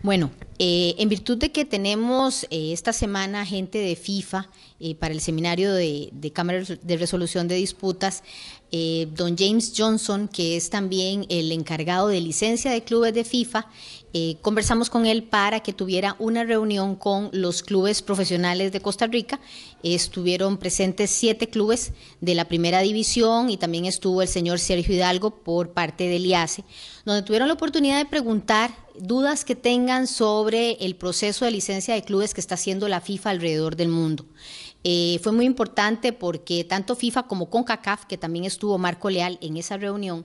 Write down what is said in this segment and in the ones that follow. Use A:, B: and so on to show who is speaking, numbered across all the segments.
A: Bueno, eh, en virtud de que tenemos eh, esta semana gente de FIFA eh, para el seminario de, de Cámara de Resolución de Disputas, don James Johnson, que es también el encargado de licencia de clubes de FIFA, conversamos con él para que tuviera una reunión con los clubes profesionales de Costa Rica. estuvieron presentes siete clubes de la primera división y también estuvo el señor Sergio Hidalgo por parte del IASE, donde tuvieron la oportunidad de preguntar dudas que tengan sobre el proceso de licencia de clubes que está haciendo la FIFA alrededor del mundo. Eh, fue muy importante porque tanto FIFA como CONCACAF, que también estuvo Marco Leal en esa reunión,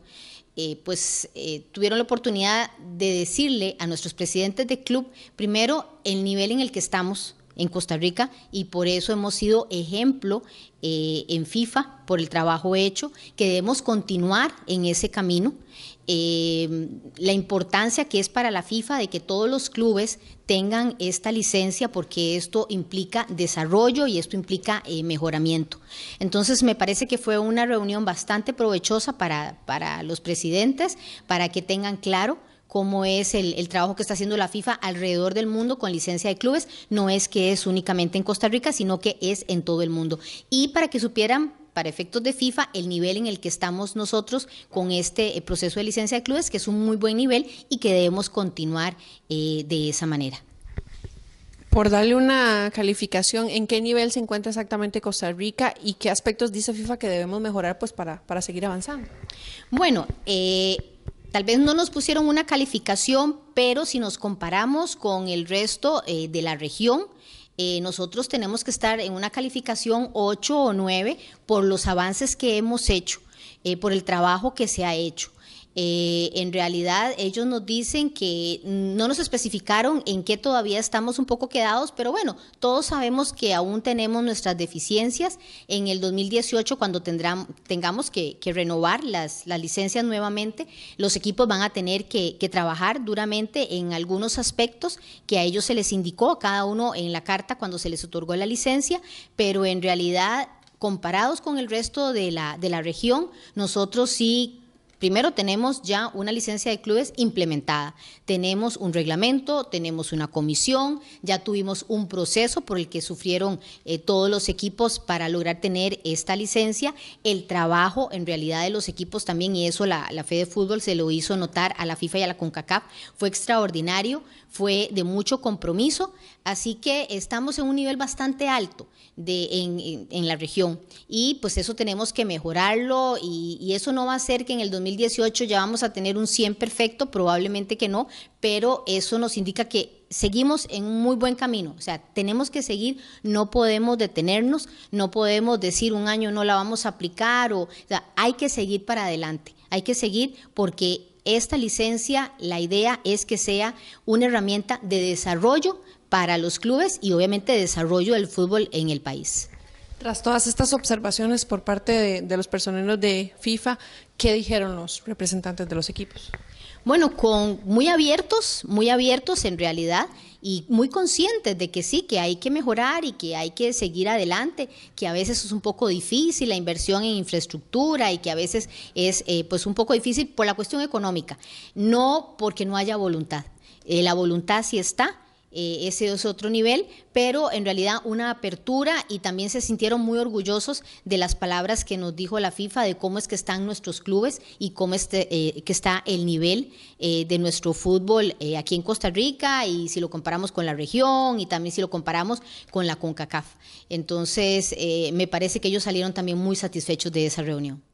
A: eh, pues eh, tuvieron la oportunidad de decirle a nuestros presidentes de club, primero, el nivel en el que estamos, en Costa Rica y por eso hemos sido ejemplo eh, en FIFA por el trabajo hecho, que debemos continuar en ese camino. Eh, la importancia que es para la FIFA de que todos los clubes tengan esta licencia porque esto implica desarrollo y esto implica eh, mejoramiento. Entonces me parece que fue una reunión bastante provechosa para, para los presidentes, para que tengan claro cómo es el, trabajo que está haciendo la FIFA alrededor del mundo con licencia de clubes. No es que es únicamente en Costa Rica, sino que es en todo el mundo. Y para que supieran... Para efectos de FIFA, el nivel en el que estamos nosotros con este eh, proceso de licencia de clubes, que es un muy buen nivel y que debemos continuar eh, de esa manera. Por darle una calificación, ¿en qué nivel se encuentra exactamente Costa Rica y qué aspectos dice FIFA que debemos mejorar pues para, para seguir avanzando? Bueno, eh, Tal vez no nos pusieron una calificación, pero si nos comparamos con el resto eh, de la región, eh, nosotros tenemos que estar en una calificación 8 o 9 por los avances que hemos hecho, eh, por el trabajo que se ha hecho. Eh, en realidad ellos nos dicen que no nos especificaron en qué todavía estamos un poco quedados, pero bueno, todos sabemos que aún tenemos nuestras deficiencias. En el 2018, cuando tendrán, tengamos que, renovar las, las, licencias nuevamente, los equipos van a tener que, trabajar duramente en algunos aspectos que a ellos se les indicó, a cada uno en la carta cuando se les otorgó la licencia, pero en realidad comparados con el resto de la, de la región, nosotros sí Primero tenemos ya una licencia de clubes implementada, tenemos un reglamento, tenemos una comisión, ya tuvimos un proceso por el que sufrieron eh, todos los equipos para lograr tener esta licencia, el trabajo en realidad de los equipos también, y eso la, Fe de Fútbol se lo hizo notar a la FIFA y a la CONCACAF, fue extraordinario, fue de mucho compromiso, así que estamos en un nivel bastante alto en, la región y pues eso tenemos que mejorarlo y, eso no va a ser que en el 2018 ya vamos a tener un 100 perfecto, probablemente que no, pero eso nos indica que seguimos en un muy buen camino. O sea, tenemos que seguir, no podemos detenernos, no podemos decir un año no la vamos a aplicar, o, o sea, hay que seguir para adelante, hay que seguir porque esta licencia, la idea es que sea una herramienta de desarrollo para los clubes y obviamente desarrollo del fútbol en el país. Tras todas estas observaciones por parte de, los personeros de FIFA, ¿qué dijeron los representantes de los equipos? Bueno, con muy abiertos, muy abiertos en realidad y muy conscientes de que sí, que hay que mejorar y que hay que seguir adelante, que a veces es un poco difícil la inversión en infraestructura y que a veces es eh, pues un poco difícil por la cuestión económica, no porque no haya voluntad. Eh, la voluntad sí está, eh, ese es otro nivel, pero en realidad una apertura y también se sintieron muy orgullosos de las palabras que nos dijo la FIFA de cómo es que están nuestros clubes y cómo este, eh, que está el nivel eh, de nuestro fútbol aquí en Costa Rica y si lo comparamos con la región y también si lo comparamos con la CONCACAF. Entonces, me parece que ellos salieron también muy satisfechos de esa reunión.